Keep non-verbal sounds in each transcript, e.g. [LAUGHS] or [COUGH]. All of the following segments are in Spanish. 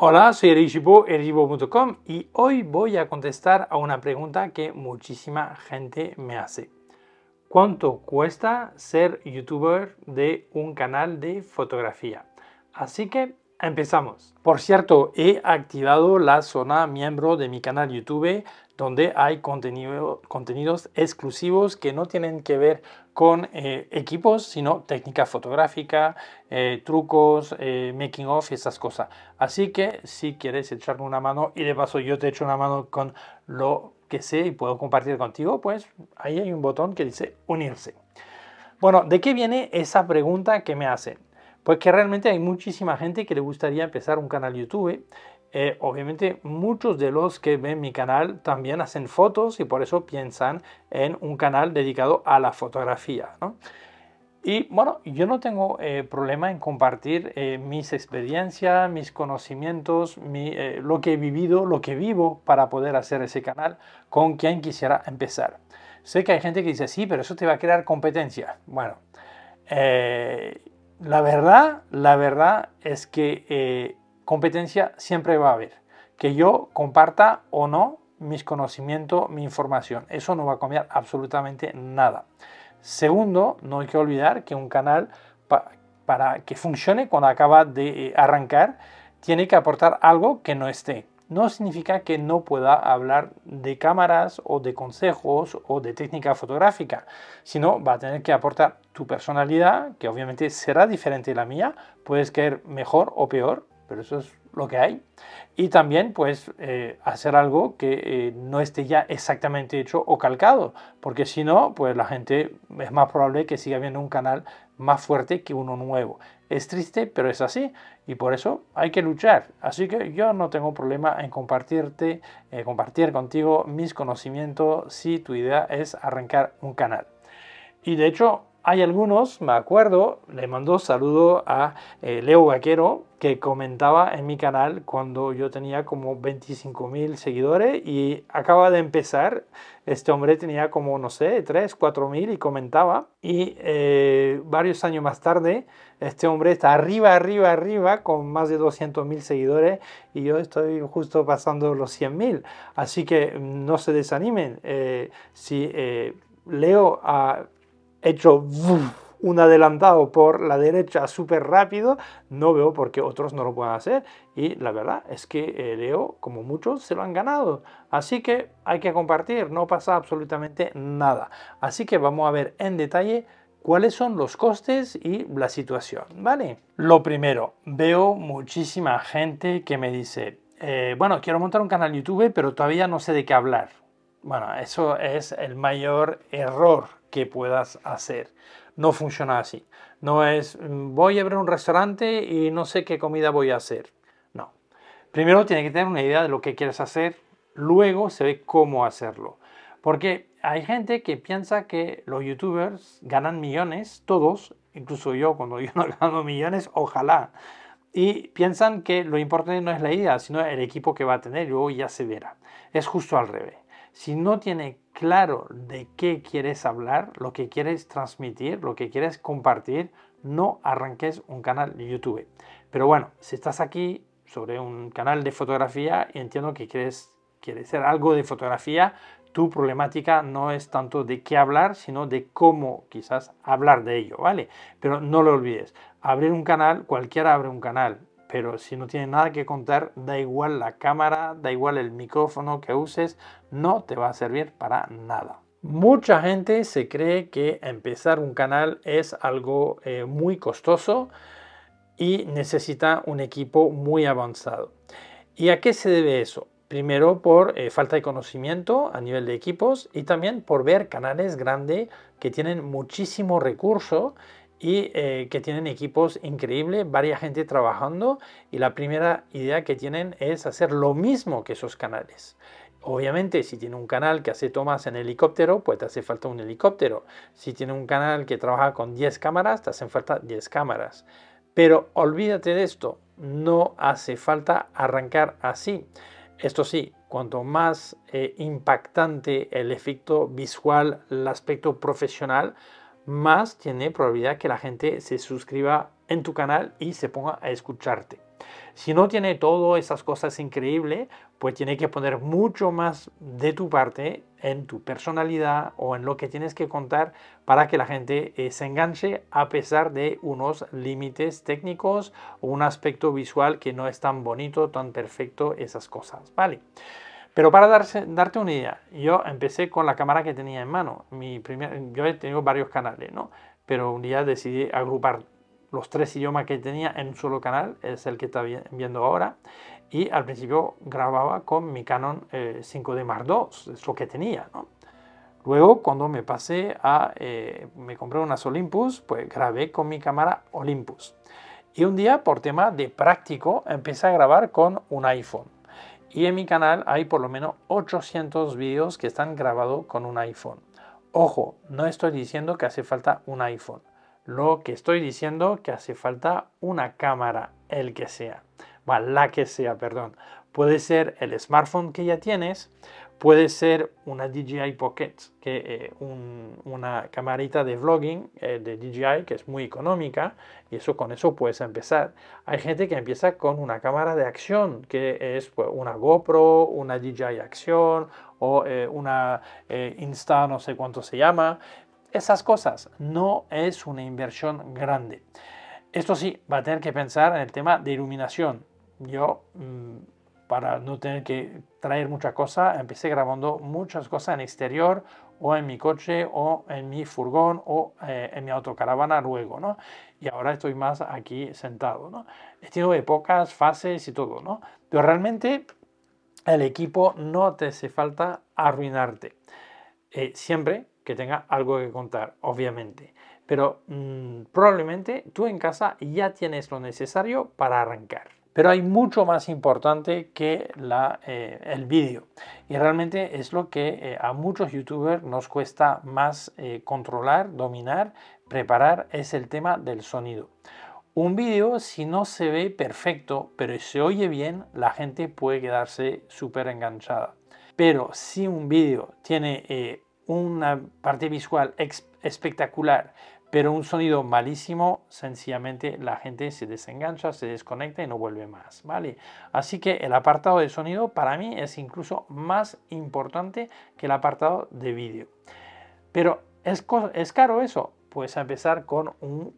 Hola, soy Erigibo, erigibo.com y hoy voy a contestar a una pregunta que muchísima gente me hace. ¿Cuánto cuesta ser youtuber de un canal de fotografía? Así que Empezamos. Por cierto, he activado la zona miembro de mi canal YouTube donde hay contenidos exclusivos que no tienen que ver con eh, equipos, sino técnica fotográfica, eh, trucos, eh, making of, esas cosas. Así que si quieres echarme una mano y de paso yo te echo una mano con lo que sé y puedo compartir contigo, pues ahí hay un botón que dice unirse. Bueno, ¿de qué viene esa pregunta que me hacen? Pues que realmente hay muchísima gente que le gustaría empezar un canal YouTube. Eh, obviamente muchos de los que ven mi canal también hacen fotos y por eso piensan en un canal dedicado a la fotografía. ¿no? Y bueno, yo no tengo eh, problema en compartir eh, mis experiencias, mis conocimientos, lo que he vivido, lo que vivo para poder hacer ese canal con quien quisiera empezar. Sé que hay gente que dice, sí, pero eso te va a crear competencia. Bueno, la verdad, la verdad es que eh, competencia siempre va a haber. Que yo comparta o no mis conocimientos, mi información. Eso no va a cambiar absolutamente nada. Segundo, no hay que olvidar que un canal para que funcione cuando acaba de eh, arrancar, tiene que aportar algo que no esté. No significa que no pueda hablar de cámaras o de consejos o de técnica fotográfica, sino va a tener que aportar personalidad, que obviamente será diferente de la mía, puedes caer mejor o peor, pero eso es lo que hay. Y también, pues, eh, hacer algo que eh, no esté ya exactamente hecho o calcado, porque si no, pues la gente es más probable que siga viendo un canal más fuerte que uno nuevo. Es triste, pero es así, y por eso hay que luchar. Así que yo no tengo problema en compartirte, eh, compartir contigo mis conocimientos si tu idea es arrancar un canal. Y de hecho, hay algunos, me acuerdo, le mandó saludo a eh, Leo Vaquero, que comentaba en mi canal cuando yo tenía como 25 mil seguidores y acaba de empezar. Este hombre tenía como, no sé, 3, 4 mil y comentaba. Y eh, varios años más tarde, este hombre está arriba, arriba, arriba con más de 200 mil seguidores y yo estoy justo pasando los 100 mil. Así que mm, no se desanimen. Eh, si. Leo ha hecho un adelantado por la derecha súper rápido, no veo por qué otros no lo puedan hacer. Y la verdad es que eh, Leo, como muchos, se lo han ganado. Así que hay que compartir, no pasa absolutamente nada. Así que vamos a ver en detalle cuáles son los costes y la situación, ¿vale? Lo primero, veo muchísima gente que me dice, eh, bueno, quiero montar un canal YouTube, pero todavía no sé de qué hablar. Bueno, eso es el mayor error que puedas hacer. No funciona así. No es mm, voy a abrir un restaurante y no sé qué comida voy a hacer. No. Primero tiene que tener una idea de lo que quieres hacer, luego se ve cómo hacerlo. Porque hay gente que piensa que los youtubers ganan millones, todos, incluso yo cuando [LAUGHS] yo no gano millones, ojalá. Y piensan que lo importante no es la idea, sino el equipo que va a tener, y luego ya se verá. Es justo al revés. Si no tiene claro de qué quieres hablar, lo que quieres transmitir, lo que quieres compartir, no arranques un canal de YouTube. Pero bueno, si estás aquí sobre un canal de fotografía y entiendo que quieres, quieres hacer algo de fotografía, tu problemática no es tanto de qué hablar, sino de cómo quizás hablar de ello, ¿vale? Pero no lo olvides, abrir un canal, cualquiera abre un canal, pero si no tiene nada que contar, da igual la cámara, da igual el micrófono que uses, no te va a servir para nada. Mucha gente se cree que empezar un canal es algo eh, muy costoso y necesita un equipo muy avanzado. ¿Y a qué se debe eso? Primero por eh, falta de conocimiento a nivel de equipos y también por ver canales grandes que tienen muchísimo recurso y eh, que tienen equipos increíbles, varias gente trabajando y la primera idea que tienen es hacer lo mismo que esos canales. Obviamente, si tiene un canal que hace tomas en helicóptero, pues te hace falta un helicóptero. Si tiene un canal que trabaja con 10 cámaras, te hacen falta 10 cámaras. Pero olvídate de esto, no hace falta arrancar así. Esto sí, cuanto más eh, impactante el efecto visual, el aspecto profesional, más tiene probabilidad que la gente se suscriba en tu canal y se ponga a escucharte. Si no tiene todas esas cosas increíbles, pues tiene que poner mucho más de tu parte en tu personalidad o en lo que tienes que contar para que la gente eh, se enganche a pesar de unos límites técnicos, o un aspecto visual que no es tan bonito, tan perfecto, esas cosas, ¿vale? Pero para darte una idea, yo empecé con la cámara que tenía en mano. Mi primer, yo he tenido varios canales, ¿no? Pero un día decidí agrupar los tres idiomas que tenía en un solo canal, es el que está viendo ahora. Y al principio grababa con mi Canon 5D eh, Mark II, es lo que tenía, ¿no? Luego, cuando me pasé a, eh, me compré unas Olympus, pues grabé con mi cámara Olympus. Y un día, por tema de práctico, empecé a grabar con un iPhone. Y en mi canal hay por lo menos 800 vídeos que están grabados con un iPhone. Ojo, no estoy diciendo que hace falta un iPhone. Lo que estoy diciendo que hace falta una cámara, el que sea bueno, la que sea, perdón. Puede ser el smartphone que ya tienes, puede ser una DJI Pocket, que eh, una camarita de vlogging eh, de DJI que es muy económica y eso con eso puedes empezar. Hay gente que empieza con una cámara de acción que es pues, una GoPro, una DJI Acción o eh, una Insta, no sé cuánto se llama. Esas cosas no es una inversión grande. Esto sí, va a tener que pensar en el tema de iluminación yo, mm, para no tener que traer mucha cosa, empecé grabando muchas cosas en exterior o en mi coche o en mi furgón o eh, en mi autocaravana luego, ¿no? Y ahora estoy más aquí sentado, ¿no? He tenido épocas, fases y todo, ¿no? Pero realmente el equipo no te hace falta arruinarte. Eh, siempre que tenga algo que contar, obviamente. Pero mm, probablemente tú en casa ya tienes lo necesario para arrancar. Pero hay mucho más importante que eh, el vídeo. Y realmente es lo que eh, a muchos youtubers nos cuesta más eh, controlar, dominar, preparar, es el tema del sonido. Un vídeo, si no se ve perfecto, pero se oye bien, la gente puede quedarse súper enganchada. Pero si un vídeo tiene una parte visual espectacular, pero un sonido malísimo, sencillamente la gente se desengancha, se desconecta y no vuelve más, ¿vale? Así que el apartado de sonido para mí es incluso más importante que el apartado de vídeo. Pero es caro eso, Puedes empezar con un,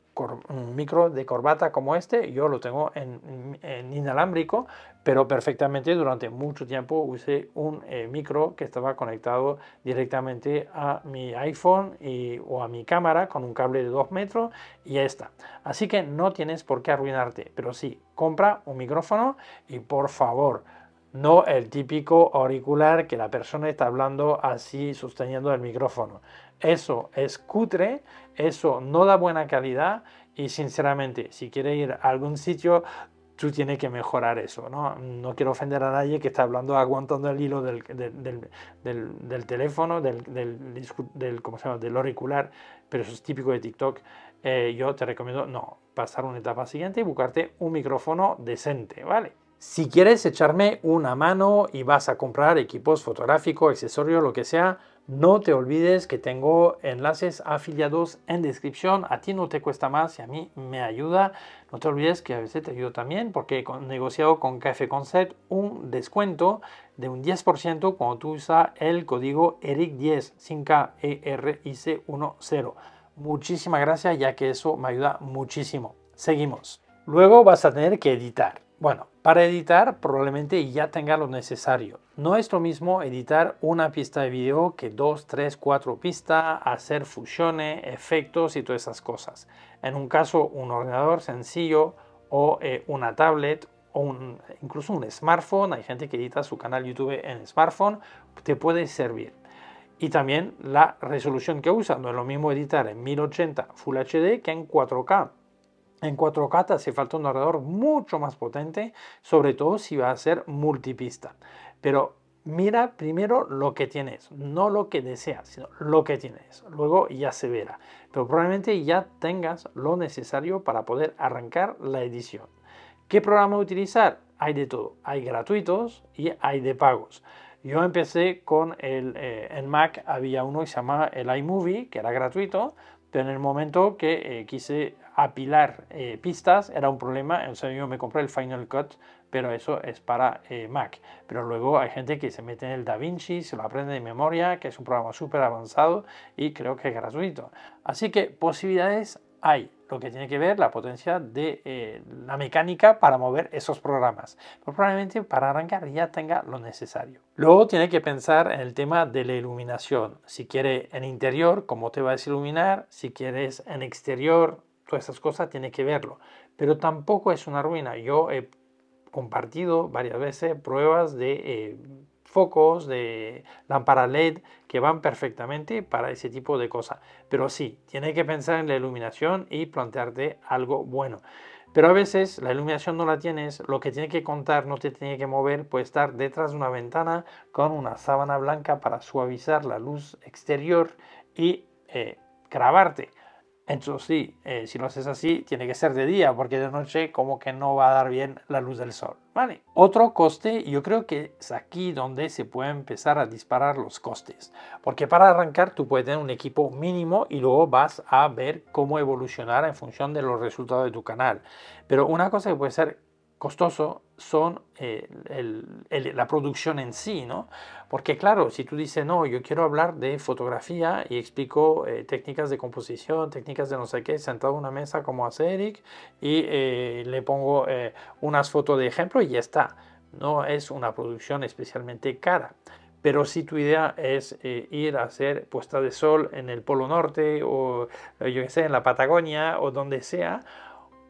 micro de corbata como este. Yo lo tengo en, inalámbrico, pero perfectamente durante mucho tiempo usé un eh, micro que estaba conectado directamente a mi iPhone y, o a mi cámara con un cable de 2 metros y ya está. Así que no tienes por qué arruinarte, pero sí, compra un micrófono y por favor, no el típico auricular que la persona está hablando así sosteniendo el micrófono. Eso es cutre, eso no da buena calidad y sinceramente, si quieres ir a algún sitio, tú tienes que mejorar eso, ¿no? No quiero ofender a nadie que está hablando, aguantando el hilo del, teléfono, del, auricular, pero eso es típico de TikTok. Eh, yo te recomiendo, no, pasar una etapa siguiente y buscarte un micrófono decente, ¿vale? Si quieres echarme una mano y vas a comprar equipos fotográficos, accesorios, lo que sea, no te olvides que tengo enlaces afiliados en descripción. A ti no te cuesta más y a mí me ayuda. No te olvides que a veces te ayudo también porque he negociado con Café Concept un descuento de un 10% cuando tú usas el código ERIC10 sin K E C Muchísimas gracias ya que eso me ayuda muchísimo. Seguimos. Luego vas a tener que editar. Bueno, para editar probablemente ya tenga lo necesario. No es lo mismo editar una pista de video que dos, tres, cuatro pistas, hacer fusiones, efectos y todas esas cosas. En un caso un ordenador sencillo o eh, una tablet o incluso un smartphone, hay gente que edita su canal YouTube en smartphone, te puede servir. Y también la resolución que usa, no es lo mismo editar en 1080 Full HD que en 4K en 4K hace falta un narrador mucho más potente, sobre todo si va a ser multipista. Pero mira primero lo que tienes, no lo que deseas, sino lo que tienes. Luego ya se verá. Pero probablemente ya tengas lo necesario para poder arrancar la edición. ¿Qué programa utilizar? Hay de todo. Hay gratuitos y hay de pagos. Yo empecé con el eh, Mac había uno que se llamaba el iMovie, que era gratuito, pero en el momento que eh, quise apilar eh, pistas era un problema. entonces yo me compré el Final Cut, pero eso es para eh, Mac. Pero luego hay gente que se mete en el Da Vinci se lo aprende de memoria, que es un programa súper avanzado y creo que es gratuito. Así que posibilidades hay lo que tiene que ver la potencia de eh, la mecánica para mover esos programas. Pues probablemente para arrancar ya tenga lo necesario. Luego tiene que pensar en el tema de la iluminación. Si quiere en interior, cómo te vas a iluminar. Si quieres en exterior, Todas esas cosas tiene que verlo. Pero tampoco es una ruina. Yo he compartido varias veces pruebas de eh, focos, de lámpara LED que van perfectamente para ese tipo de cosas. Pero sí, tiene que pensar en la iluminación y plantearte algo bueno. Pero a veces la iluminación no la tienes, lo que tiene que contar no te tiene que mover, puede estar detrás de una ventana con una sábana blanca para suavizar la luz exterior y grabarte. Eh, entonces sí, eh, si lo haces así, tiene que ser de día, porque de noche como que no va a dar bien la luz del sol. Vale. Otro coste, yo creo que es aquí donde se puede empezar a disparar los costes, porque para arrancar tú puedes tener un equipo mínimo y luego vas a ver cómo evolucionar en función de los resultados de tu canal. Pero una cosa que puede ser costoso son eh, la producción en sí, ¿no? Porque claro, si tú dices, no, yo quiero hablar de fotografía y explico eh, técnicas de composición, técnicas de no sé qué, sentado en una mesa como hace Eric y eh, le pongo unas fotos de ejemplo y ya está. No es una producción especialmente cara. Pero si tu idea es ir a hacer puesta de sol en el Polo Norte o yo qué sé, en la Patagonia o donde sea,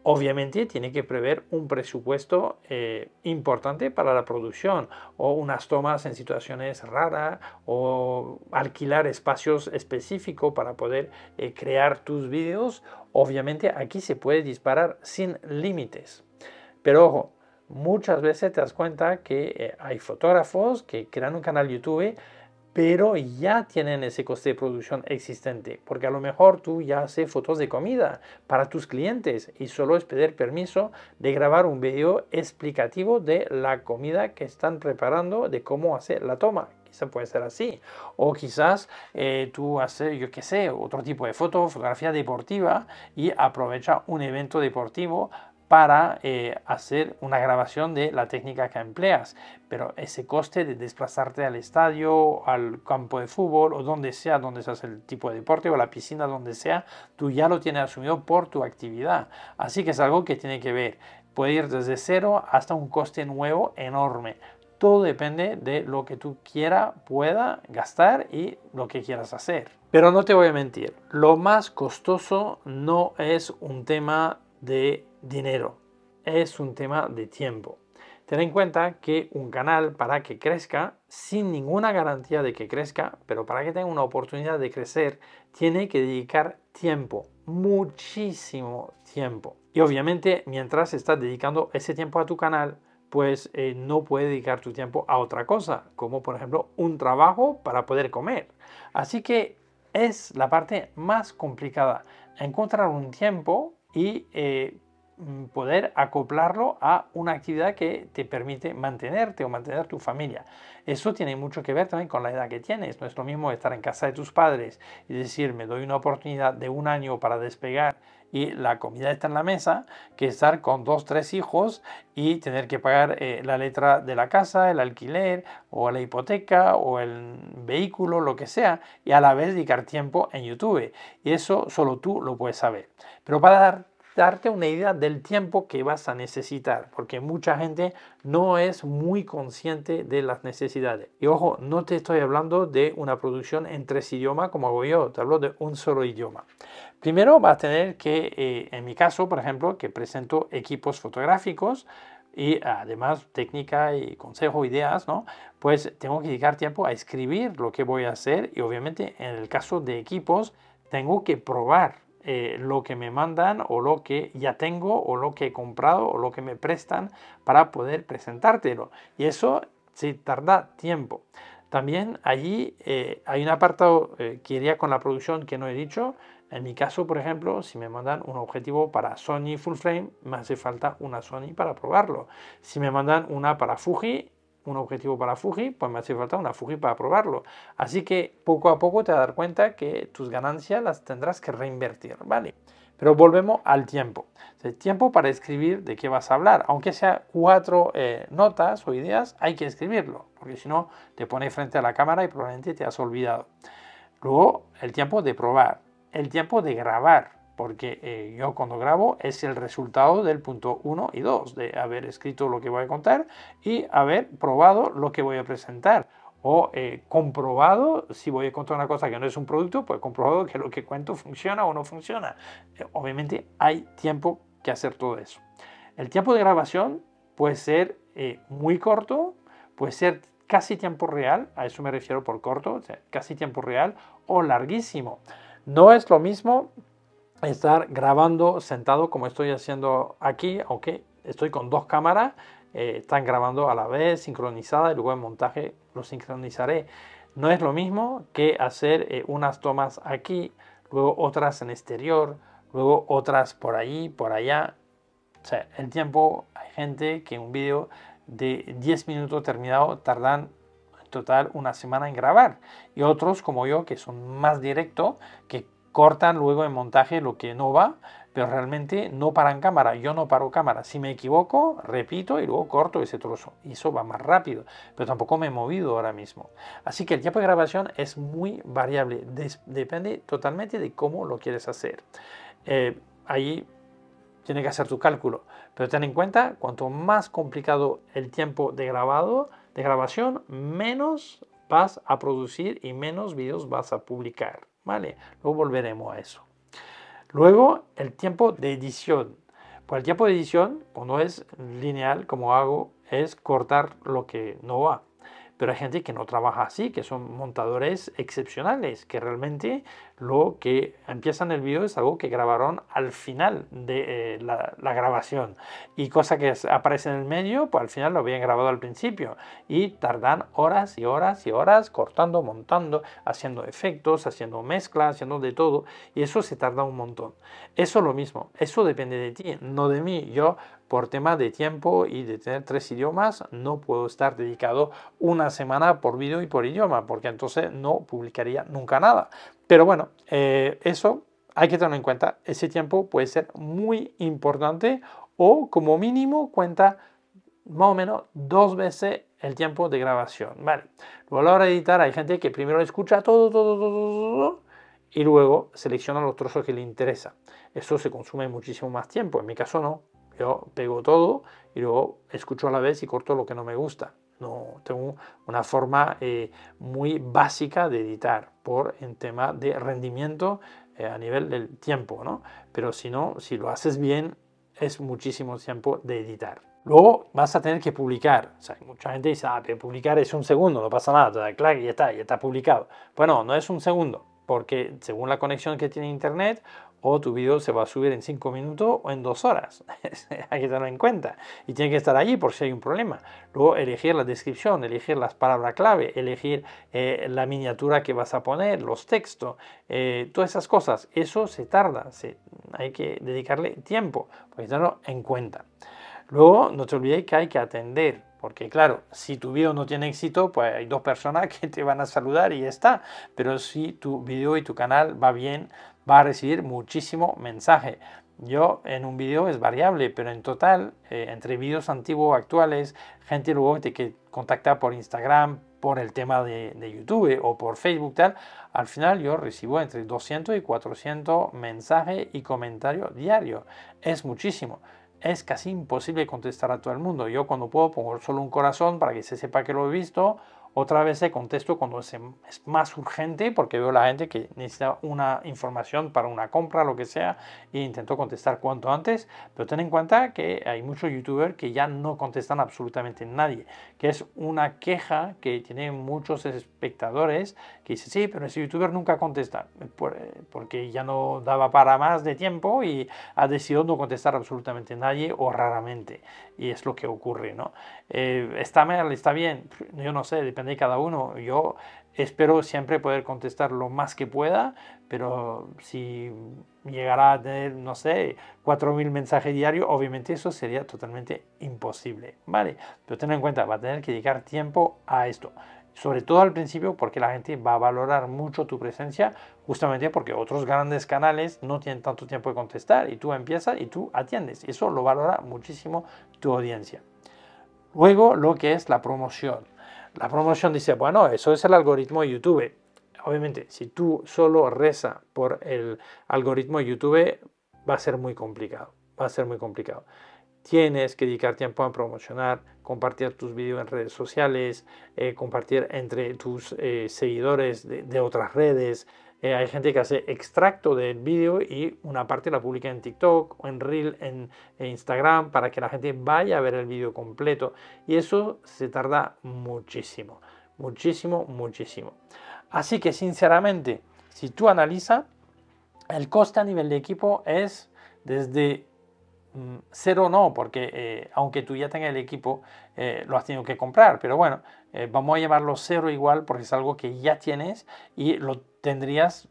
obviamente tiene que prever un presupuesto eh, importante para la producción o unas tomas en situaciones raras o alquilar espacios específicos para poder eh, crear tus vídeos. Obviamente aquí se puede disparar sin límites. Pero ojo, muchas veces te das cuenta que eh, hay fotógrafos que crean un canal YouTube pero ya tienen ese coste de producción existente, porque a lo mejor tú ya haces fotos de comida para tus clientes y solo es pedir permiso de grabar un video explicativo de la comida que están preparando, de cómo hacer la toma. Quizá puede ser así. O quizás eh, tú haces, yo qué sé, otro tipo de fotografía deportiva y aprovecha un evento deportivo para eh, hacer una grabación de la técnica que empleas. Pero ese coste de desplazarte al estadio, al campo de fútbol o donde sea, donde seas el tipo de deporte o la piscina, donde sea, tú ya lo tienes asumido por tu actividad. Así que es algo que tiene que ver. Puede ir desde cero hasta un coste nuevo enorme. Todo depende de lo que tú quiera, pueda gastar y lo que quieras hacer. Pero no te voy a mentir, lo más costoso no es un tema de dinero, es un tema de tiempo. Ten en cuenta que un canal para que crezca, sin ninguna garantía de que crezca, pero para que tenga una oportunidad de crecer, tiene que dedicar tiempo, muchísimo tiempo. Y obviamente mientras estás dedicando ese tiempo a tu canal, pues eh, no puede dedicar tu tiempo a otra cosa, como por ejemplo un trabajo para poder comer. Así que es la parte más complicada, encontrar un tiempo y eh, Mm, poder acoplarlo a una actividad que te permite mantenerte o mantener tu familia. Eso tiene mucho que ver también con la edad que tienes. No es lo mismo estar en casa de tus padres y decir, me doy una oportunidad de un año para despegar y la comida está en la mesa, que estar con dos, tres hijos y tener que pagar eh, la letra de la casa, el alquiler o la hipoteca o el vehículo, lo que sea, y a la vez dedicar tiempo en YouTube. Y eso solo tú lo puedes saber. Pero para dar darte una idea del tiempo que vas a necesitar, porque mucha gente no es muy consciente de las necesidades. Y ojo, no te estoy hablando de una producción en tres idiomas como hago yo, te hablo de un solo idioma. Primero vas a tener que, eh, en mi caso, por ejemplo, que presento equipos fotográficos, y además técnica y consejo, ideas, ¿no? Pues tengo que dedicar tiempo a escribir lo que voy a hacer y obviamente en el caso de equipos tengo que probar eh, lo que me mandan o lo que ya tengo o lo que he comprado o lo que me prestan para poder presentártelo. Y eso sí tarda tiempo. También allí eh, hay un apartado eh, que iría con la producción que no he dicho. En mi caso, por ejemplo, si me mandan un objetivo para Sony full frame, me hace falta una Sony para probarlo. Si me mandan una para Fuji, un objetivo para Fuji, pues me hace falta una Fuji para probarlo. Así que poco a poco te vas a dar cuenta que tus ganancias las tendrás que reinvertir, ¿vale? Pero volvemos al tiempo. El tiempo para escribir de qué vas a hablar. Aunque sea cuatro eh, notas o ideas, hay que escribirlo, porque si no te pones frente a la cámara y probablemente te has olvidado. Luego, el tiempo de probar, el tiempo de grabar, porque eh, yo cuando grabo es el resultado del punto 1 y 2, de haber escrito lo que voy a contar y haber probado lo que voy a presentar o eh, comprobado, si voy a contar una cosa que no es un producto, pues comprobado que lo que cuento funciona o no funciona. Eh, obviamente hay tiempo que hacer todo eso. El tiempo de grabación puede ser muy corto, puede ser casi tiempo real, a eso me refiero por corto, o sea, casi tiempo real o larguísimo. No es lo mismo estar grabando sentado como estoy haciendo aquí, ok, estoy con dos cámaras, eh, están grabando a la vez, sincronizada, y luego en montaje lo sincronizaré. No es lo mismo que hacer eh, unas tomas aquí, luego otras en exterior, luego otras por ahí, por allá. O sea, el tiempo, hay gente que un vídeo de 10 minutos terminado tardan en total una semana en grabar. Y otros como yo, que son más directos, que cortan luego en montaje lo que no va, pero realmente no paran cámara, yo no paro cámara, si me equivoco, repito y luego corto ese trozo, y eso va más rápido, pero tampoco me he movido ahora mismo. Así que el tiempo de grabación es muy variable, depende totalmente de cómo lo quieres hacer. Eh, ahí tienes que hacer tu cálculo, pero ten en cuenta, cuanto más complicado el tiempo de grabado, de grabación, menos vas a producir y menos videos vas a publicar. ¿vale? Luego volveremos a eso. Luego, el tiempo de edición. Pues el tiempo de edición, cuando pues, es lineal, como hago, es cortar lo que no va. Pero hay gente que no trabaja así, que son montadores excepcionales, que realmente lo que empiezan el video es algo que grabaron al final de eh, la, grabación y cosa que aparece en el medio pues al final lo habían grabado al principio y tardan horas y horas y horas cortando montando haciendo efectos haciendo mezclas haciendo de todo y eso se tarda un montón eso lo mismo eso depende de ti no de mí yo por tema de tiempo y de tener tres idiomas, no puedo estar dedicado una semana por vídeo y por idioma, porque entonces no publicaría nunca nada. Pero bueno, eh, eso hay que tenerlo en cuenta. Ese tiempo puede ser muy importante o como mínimo cuenta más o menos dos veces el tiempo de grabación. Vale, luego a la hora de editar hay gente que primero escucha todo, todo, todo, todo y luego selecciona los trozos que le interesa. Eso se consume muchísimo más tiempo. En mi caso no. Yo pego todo y luego escucho a la vez y corto lo que no me gusta. No, tengo una forma eh, muy básica de editar por en tema de rendimiento eh, a nivel del tiempo, ¿no? Pero si no, si lo haces bien, es muchísimo tiempo de editar. Luego vas a tener que publicar. mucha gente dice, ah, publicar es un segundo, no pasa nada, y ya está, ya está publicado. Bueno, no es un segundo, porque según la conexión que tiene Internet o tu video se va a subir en 5 minutos o en 2 horas. [LAUGHS] hay que tenerlo en cuenta. Y tiene que estar allí por si hay un problema. Luego elegir la descripción, elegir las palabras clave, elegir eh, la miniatura que vas a poner, los textos, eh, todas esas cosas. Eso se tarda, hay que dedicarle tiempo, hay que tenerlo en cuenta. Luego, no te olvides que hay que atender porque claro, si tu video no tiene éxito, pues hay dos personas [LAUGHS] que te van a saludar y ya está. Pero si tu video y tu canal va bien, va a recibir muchísimo mensaje. Yo en un video es variable, pero en total, eh, entre videos antiguos, actuales, gente luego te que contacta por Instagram, por el tema de, de, YouTube o por Facebook tal, al final yo recibo entre 200 y 400 mensajes y comentarios diarios. Es muchísimo. Es casi imposible contestar a todo el mundo. Yo cuando puedo pongo solo un corazón para que se sepa que lo he visto otra vez se contesto cuando em, es más urgente porque veo la gente que necesita una información para una compra, lo que sea, e intento contestar cuanto antes. Pero ten en cuenta que hay muchos youtubers que ya no contestan absolutamente nadie, que es una queja que tienen muchos espectadores que dicen, sí, pero ese youtuber nunca contesta eh, porque ya no daba para más de tiempo y ha decidido no contestar absolutamente nadie o raramente. Y es lo que ocurre, ¿no? Eh, ¿Está mal? ¿Está bien? Yo no sé, depende de cada uno. Yo espero siempre poder contestar lo más que pueda, pero si llegara a tener, no sé, 4.000 mensajes diarios, obviamente eso sería totalmente imposible, ¿vale? Pero ten en cuenta, va a tener que dedicar tiempo a esto. Sobre todo al principio porque la gente va a valorar mucho tu presencia, justamente porque otros grandes canales no tienen tanto tiempo de contestar y tú empiezas y tú atiendes. Eso lo valora muchísimo tu audiencia. Luego lo que es la promoción. La promoción dice, bueno, eso es el algoritmo de YouTube. Obviamente, si tú solo reza por el algoritmo de YouTube, va a ser muy complicado. Va a ser muy complicado. Tienes que dedicar tiempo a promocionar, compartir tus videos en redes sociales, eh, compartir entre tus eh, seguidores de, de otras redes, eh, hay gente que hace extracto del vídeo y una parte la publica en TikTok o en Reel en, Instagram para que la gente vaya a ver el vídeo completo. Y eso se tarda muchísimo, muchísimo, muchísimo. Así que sinceramente, si tú analizas, el coste a nivel de equipo es desde mm, cero no, porque eh, aunque tú ya tengas el equipo, eh, lo has tenido que comprar, pero bueno, vamos a llevarlo cero igual porque es algo que ya tienes y lo tendrías,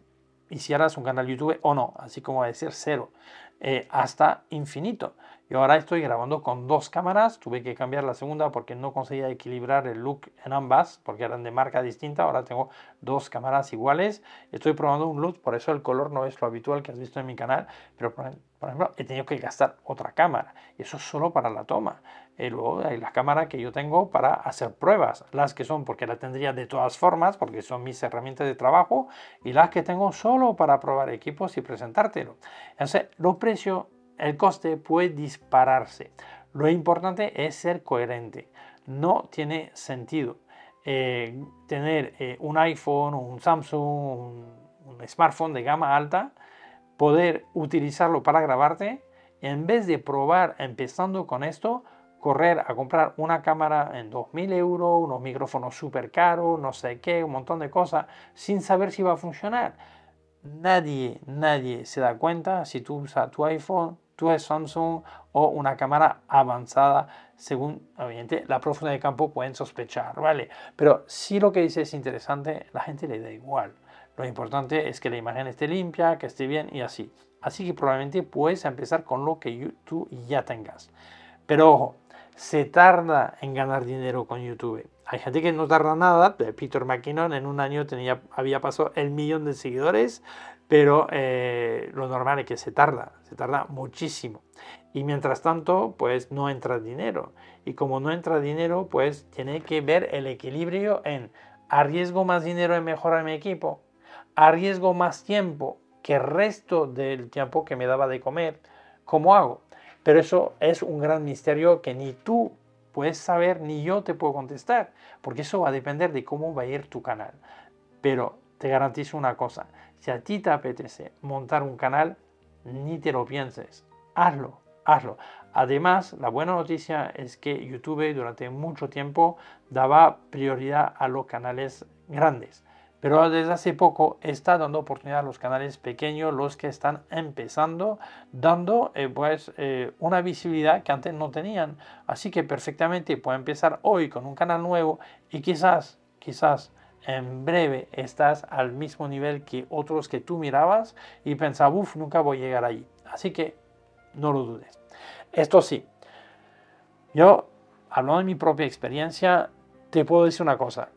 hicieras un canal YouTube o no, así como decir cero, eh, hasta infinito. Y ahora estoy grabando con dos cámaras, tuve que cambiar la segunda porque no conseguía equilibrar el look en ambas, porque eran de marca distinta, ahora tengo dos cámaras iguales, estoy probando un look, por eso el color no es lo habitual que has visto en mi canal, pero por ejemplo he tenido que gastar otra cámara, y eso es solo para la toma y luego hay las cámaras que yo tengo para hacer pruebas, las que son porque las tendría de todas formas, porque son mis herramientas de trabajo, y las que tengo solo para probar equipos y presentártelo. Entonces, los precios, el coste puede dispararse. Lo importante es ser coherente. No tiene sentido eh, tener eh, un iPhone, un Samsung, un, un smartphone de gama alta, poder utilizarlo para grabarte, en vez de probar empezando con esto, correr a comprar una cámara en 2.000 euros, unos micrófonos súper caros, no sé qué, un montón de cosas, sin saber si va a funcionar. Nadie, nadie se da cuenta si tú usas tu iPhone, tu Samsung o una cámara avanzada, según obviamente la profundidad de campo pueden sospechar, ¿vale? Pero si lo que dice es interesante, la gente le da igual. Lo importante es que la imagen esté limpia, que esté bien y así. Así que probablemente puedes empezar con lo que tú ya tengas. Pero ojo, se tarda en ganar dinero con YouTube. Hay gente que no tarda nada. Eh, Peter McKinnon en un año tenía, había pasado el millón de seguidores, pero eh, lo normal es que se tarda, se tarda muchísimo. Y mientras tanto, pues no entra dinero. Y como no entra dinero, pues tiene que ver el equilibrio en arriesgo más dinero en mejorar mi equipo, arriesgo más tiempo que el resto del tiempo que me daba de comer. ¿Cómo hago? Pero eso es un gran misterio que ni tú puedes saber ni yo te puedo contestar, porque eso va a depender de cómo va a ir tu canal. Pero te garantizo una cosa, si a ti te apetece montar un canal, ni te lo pienses, hazlo, hazlo. Además, la buena noticia es que YouTube durante mucho tiempo daba prioridad a los canales grandes. Pero desde hace poco está dando oportunidad a los canales pequeños, los que están empezando, dando eh, pues eh, una visibilidad que antes no tenían. Así que perfectamente puede empezar hoy con un canal nuevo y quizás, quizás en breve estás al mismo nivel que otros que tú mirabas y pensabas, uff, nunca voy a llegar allí. Así que no lo dudes. Esto sí, yo, hablando de mi propia experiencia, te puedo decir una cosa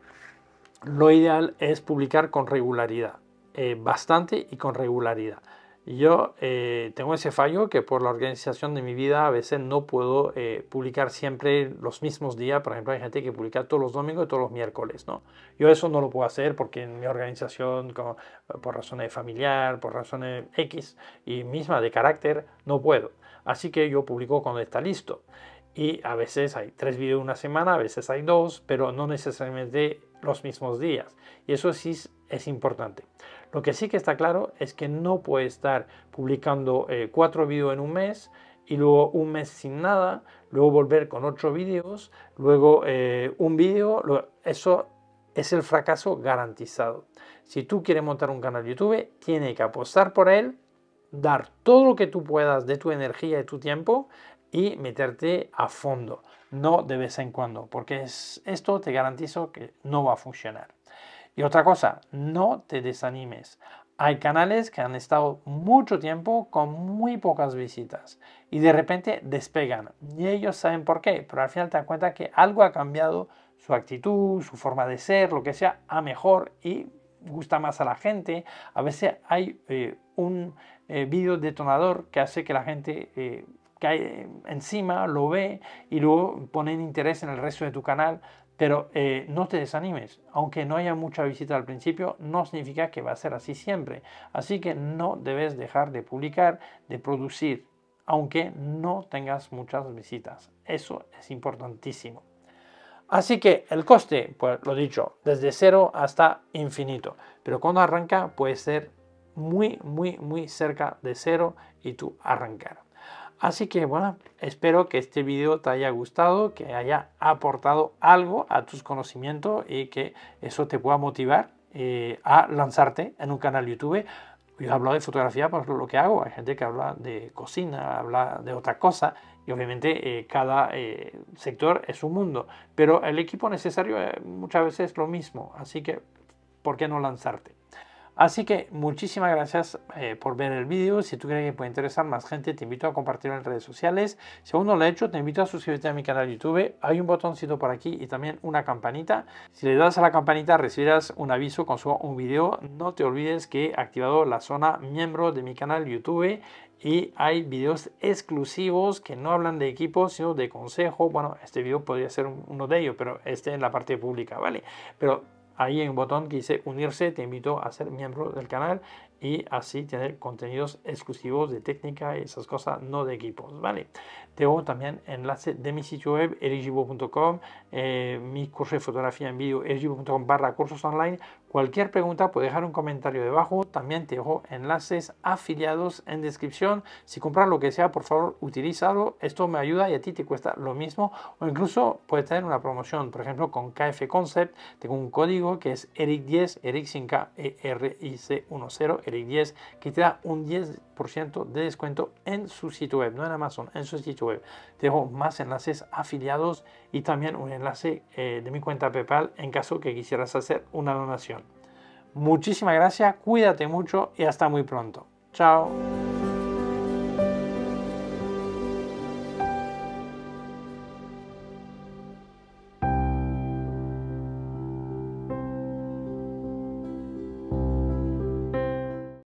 lo ideal es publicar con regularidad, eh, bastante y con regularidad. Yo eh, tengo ese fallo que por la organización de mi vida a veces no puedo eh, publicar siempre los mismos días. Por ejemplo, hay gente que publica todos los domingos y todos los miércoles. ¿no? Yo eso no lo puedo hacer porque en mi organización, por razones familiar, por razones X y misma de carácter, no puedo. Así que yo publico cuando está listo y a veces hay tres videos una semana, a veces hay dos, pero no necesariamente los mismos días. Y eso sí es importante. Lo que sí que está claro es que no puede estar publicando eh, cuatro videos en un mes y luego un mes sin nada, luego volver con ocho videos, luego eh, un vídeo. Eso es el fracaso garantizado. Si tú quieres montar un canal YouTube, tiene que apostar por él, dar todo lo que tú puedas de tu energía y tu tiempo y meterte a fondo, no de vez en cuando, porque es, esto te garantizo que no va a funcionar. Y otra cosa, no te desanimes. Hay canales que han estado mucho tiempo con muy pocas visitas y de repente despegan. Y ellos saben por qué, pero al final te das cuenta que algo ha cambiado, su actitud, su forma de ser, lo que sea, a mejor y gusta más a la gente. A veces hay eh, un eh, video detonador que hace que la gente... Eh, que encima, lo ve y luego pone interés en el resto de tu canal. Pero eh, no te desanimes, aunque no haya mucha visita al principio, no significa que va a ser así siempre. Así que no debes dejar de publicar, de producir, aunque no tengas muchas visitas. Eso es importantísimo. Así que el coste, pues lo dicho, desde cero hasta infinito. Pero cuando arranca puede ser muy, muy, muy cerca de cero y tú arrancar. Así que bueno, espero que este video te haya gustado, que haya aportado algo a tus conocimientos y que eso te pueda motivar eh, a lanzarte en un canal YouTube. Yo he de fotografía, por lo que hago. Hay gente que habla de cocina, habla de otra cosa. Y obviamente eh, cada eh, sector es un mundo. Pero el equipo necesario muchas veces es lo mismo. Así que, ¿por qué no lanzarte? Así que muchísimas gracias eh, por ver el vídeo. Si tú crees que puede interesar más gente, te invito a compartirlo en redes sociales. Si aún no lo he hecho, te invito a suscribirte a mi canal YouTube. Hay un botoncito por aquí y también una campanita. Si le das a la campanita, recibirás un aviso con su un vídeo. No te olvides que he activado la zona miembro de mi canal YouTube y hay videos exclusivos que no hablan de equipos, sino de consejo. Bueno, este video podría ser uno de ellos, pero este en la parte pública, ¿vale? Pero ahí hay un botón que dice unirse, te invito a ser miembro del canal y así tener contenidos exclusivos de técnica y esas cosas, no de equipos, ¿vale? dejo también enlace de mi sitio web erigibo.com, eh, mi curso de fotografía en vídeo erigibo.com barra cursos online. Cualquier pregunta puede dejar un comentario debajo. También te dejo enlaces afiliados en descripción. Si compras lo que sea, por favor, utilízalo. Esto me ayuda y a ti te cuesta lo mismo. O incluso puedes tener una promoción. Por ejemplo, con KF Concept tengo un código que es ERIC10, ERIC 10 eric sin e ERIC10, ERIC10, que te da un 10% de descuento en su sitio web, no en Amazon, en su sitio web. Dejo más enlaces afiliados y también un enlace eh, de mi cuenta PayPal en caso que quisieras hacer una donación. Muchísimas gracias, cuídate mucho y hasta muy pronto. Chao.